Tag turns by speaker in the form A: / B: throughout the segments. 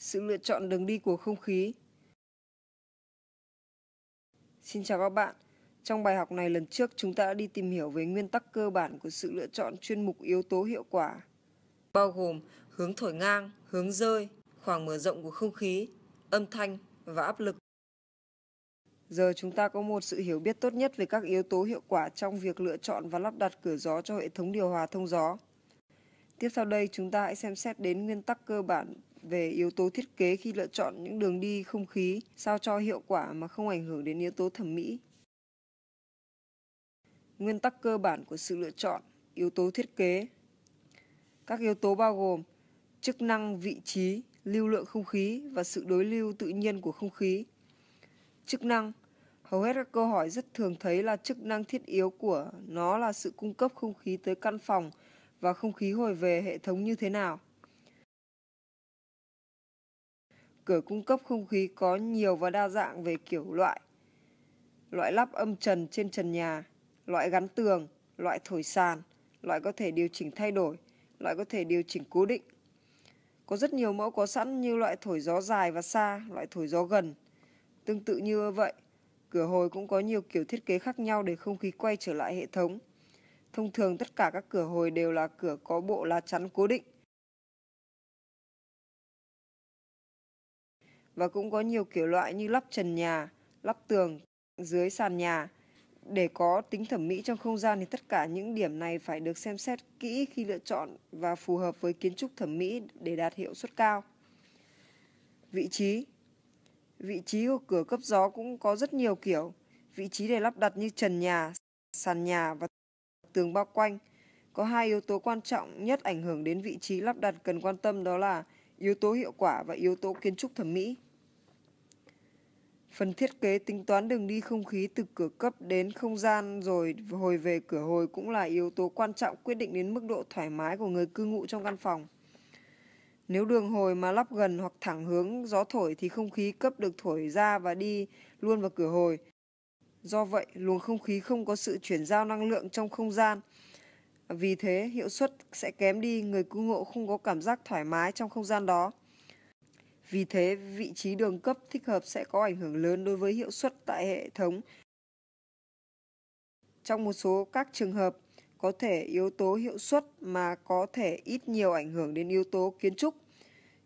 A: sự lựa chọn đường đi của không khí. Xin chào các bạn. Trong bài học này lần trước chúng ta đã đi tìm hiểu về nguyên tắc cơ bản của sự lựa chọn chuyên mục yếu tố hiệu quả, bao gồm hướng thổi ngang, hướng rơi, khoảng mở rộng của không khí, âm thanh và áp lực. Giờ chúng ta có một sự hiểu biết tốt nhất về các yếu tố hiệu quả trong việc lựa chọn và lắp đặt cửa gió cho hệ thống điều hòa thông gió. Tiếp sau đây chúng ta hãy xem xét đến nguyên tắc cơ bản về yếu tố thiết kế khi lựa chọn những đường đi không khí sao cho hiệu quả mà không ảnh hưởng đến yếu tố thẩm mỹ. Nguyên tắc cơ bản của sự lựa chọn, yếu tố thiết kế. Các yếu tố bao gồm chức năng, vị trí, lưu lượng không khí và sự đối lưu tự nhiên của không khí. Chức năng Hầu hết các câu hỏi rất thường thấy là chức năng thiết yếu của nó là sự cung cấp không khí tới căn phòng và không khí hồi về hệ thống như thế nào. cửa cung cấp không khí có nhiều và đa dạng về kiểu loại. Loại lắp âm trần trên trần nhà, loại gắn tường, loại thổi sàn, loại có thể điều chỉnh thay đổi, loại có thể điều chỉnh cố định. Có rất nhiều mẫu có sẵn như loại thổi gió dài và xa, loại thổi gió gần. Tương tự như vậy, cửa hồi cũng có nhiều kiểu thiết kế khác nhau để không khí quay trở lại hệ thống. Thông thường tất cả các cửa hồi đều là cửa có bộ lá chắn cố định. và cũng có nhiều kiểu loại như lắp trần nhà, lắp tường, dưới sàn nhà. Để có tính thẩm mỹ trong không gian thì tất cả những điểm này phải được xem xét kỹ khi lựa chọn và phù hợp với kiến trúc thẩm mỹ để đạt hiệu suất cao. Vị trí Vị trí của cửa cấp gió cũng có rất nhiều kiểu. Vị trí để lắp đặt như trần nhà, sàn nhà và tường bao quanh. Có hai yếu tố quan trọng nhất ảnh hưởng đến vị trí lắp đặt cần quan tâm đó là yếu tố hiệu quả và yếu tố kiến trúc thẩm mỹ. Phần thiết kế tính toán đường đi không khí từ cửa cấp đến không gian rồi hồi về cửa hồi cũng là yếu tố quan trọng quyết định đến mức độ thoải mái của người cư ngụ trong căn phòng. Nếu đường hồi mà lắp gần hoặc thẳng hướng gió thổi thì không khí cấp được thổi ra và đi luôn vào cửa hồi. Do vậy, luồng không khí không có sự chuyển giao năng lượng trong không gian. Vì thế, hiệu suất sẽ kém đi, người cư ngụ không có cảm giác thoải mái trong không gian đó. Vì thế, vị trí đường cấp thích hợp sẽ có ảnh hưởng lớn đối với hiệu suất tại hệ thống. Trong một số các trường hợp, có thể yếu tố hiệu suất mà có thể ít nhiều ảnh hưởng đến yếu tố kiến trúc.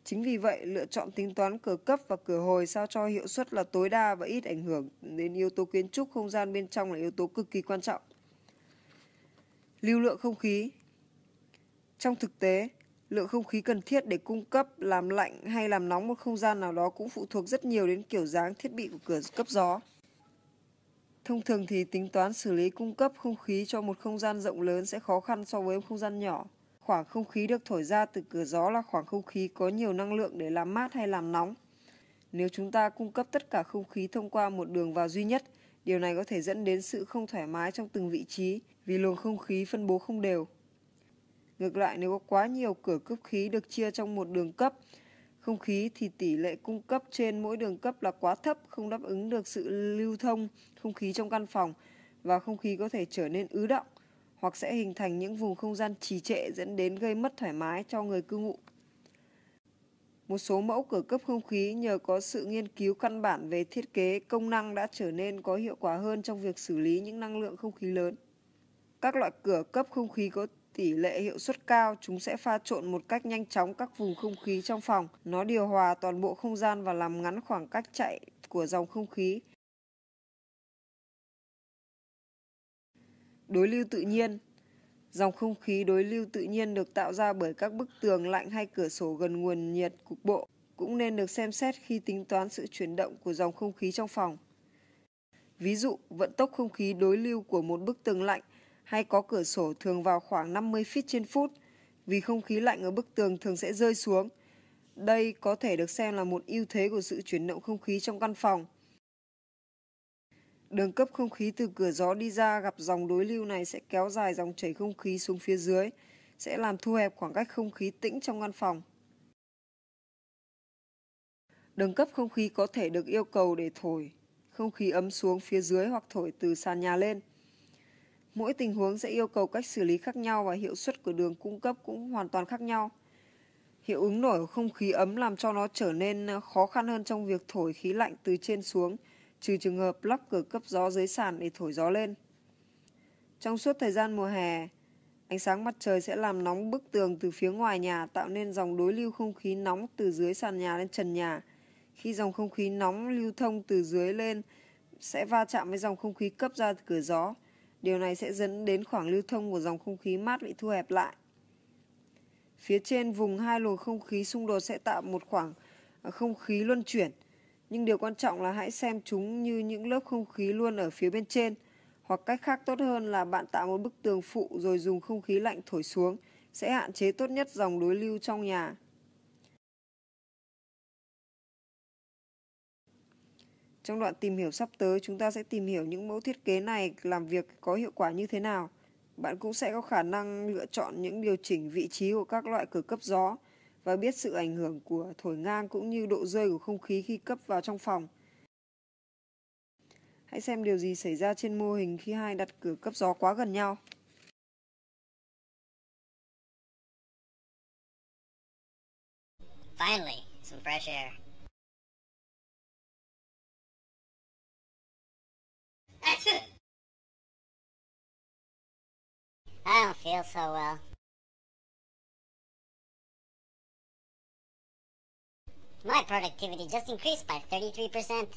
A: Chính vì vậy, lựa chọn tính toán cửa cấp và cửa hồi sao cho hiệu suất là tối đa và ít ảnh hưởng đến yếu tố kiến trúc không gian bên trong là yếu tố cực kỳ quan trọng. Lưu lượng không khí Trong thực tế, Lượng không khí cần thiết để cung cấp, làm lạnh hay làm nóng một không gian nào đó cũng phụ thuộc rất nhiều đến kiểu dáng thiết bị của cửa cấp gió. Thông thường thì tính toán xử lý cung cấp không khí cho một không gian rộng lớn sẽ khó khăn so với một không gian nhỏ. Khoảng không khí được thổi ra từ cửa gió là khoảng không khí có nhiều năng lượng để làm mát hay làm nóng. Nếu chúng ta cung cấp tất cả không khí thông qua một đường vào duy nhất, điều này có thể dẫn đến sự không thoải mái trong từng vị trí vì luồng không khí phân bố không đều. Ngược lại nếu có quá nhiều cửa cấp khí được chia trong một đường cấp không khí thì tỷ lệ cung cấp trên mỗi đường cấp là quá thấp, không đáp ứng được sự lưu thông không khí trong căn phòng và không khí có thể trở nên ứ động hoặc sẽ hình thành những vùng không gian trì trệ dẫn đến gây mất thoải mái cho người cư ngụ. Một số mẫu cửa cấp không khí nhờ có sự nghiên cứu căn bản về thiết kế công năng đã trở nên có hiệu quả hơn trong việc xử lý những năng lượng không khí lớn. Các loại cửa cấp không khí có tỷ lệ hiệu suất cao, chúng sẽ pha trộn một cách nhanh chóng các vùng không khí trong phòng. Nó điều hòa toàn bộ không gian và làm ngắn khoảng cách chạy của dòng không khí. Đối lưu tự nhiên Dòng không khí đối lưu tự nhiên được tạo ra bởi các bức tường lạnh hay cửa sổ gần nguồn nhiệt cục bộ, cũng nên được xem xét khi tính toán sự chuyển động của dòng không khí trong phòng. Ví dụ, vận tốc không khí đối lưu của một bức tường lạnh hay có cửa sổ thường vào khoảng 50 feet trên phút vì không khí lạnh ở bức tường thường sẽ rơi xuống. Đây có thể được xem là một ưu thế của sự chuyển động không khí trong căn phòng. Đường cấp không khí từ cửa gió đi ra gặp dòng đối lưu này sẽ kéo dài dòng chảy không khí xuống phía dưới, sẽ làm thu hẹp khoảng cách không khí tĩnh trong căn phòng. Đường cấp không khí có thể được yêu cầu để thổi không khí ấm xuống phía dưới hoặc thổi từ sàn nhà lên – Mỗi tình huống sẽ yêu cầu cách xử lý khác nhau và hiệu suất của đường cung cấp cũng hoàn toàn khác nhau. Hiệu ứng nổi của không khí ấm làm cho nó trở nên ờ, khó khăn hơn trong việc thổi khí lạnh từ trên xuống, trừ trường hợp lắp cửa cấp gió dưới sàn để thổi gió lên. Trong suốt thời gian mùa hè, ánh sáng mặt trời sẽ làm nóng bức tường từ phía ngoài nhà tạo nên dòng đối lưu không khí nóng từ dưới sàn nhà lên trần nhà. Khi dòng không khí nóng lưu thông từ dưới lên sẽ va chạm với dòng không khí cấp ra từ cửa gió, Điều này sẽ dẫn đến khoảng lưu thông của dòng không khí mát bị thu hẹp lại. Phía trên vùng hai luồng không khí xung đột sẽ tạo một khoảng à, không khí luân chuyển. Nhưng điều quan trọng là hãy xem chúng như những lớp không khí luôn ở phía bên trên. Hoặc cách khác tốt hơn là bạn tạo một bức tường phụ rồi dùng không khí lạnh thổi xuống sẽ hạn chế tốt nhất dòng đối lưu trong nhà. Trong đoạn tìm hiểu sắp tới, chúng ta sẽ tìm hiểu những mẫu thiết kế này làm việc có hiệu quả như thế nào. Bạn cũng sẽ có khả năng lựa chọn những điều chỉnh vị trí của các loại cửa cấp gió và biết sự ảnh hưởng của thổi ngang cũng như độ rơi của không khí khi cấp vào trong phòng. Hãy xem điều gì xảy ra trên mô hình khi hai đặt cửa cấp gió quá gần nhau. Finally, some fresh air. I don't feel so well. My productivity just increased by 33%.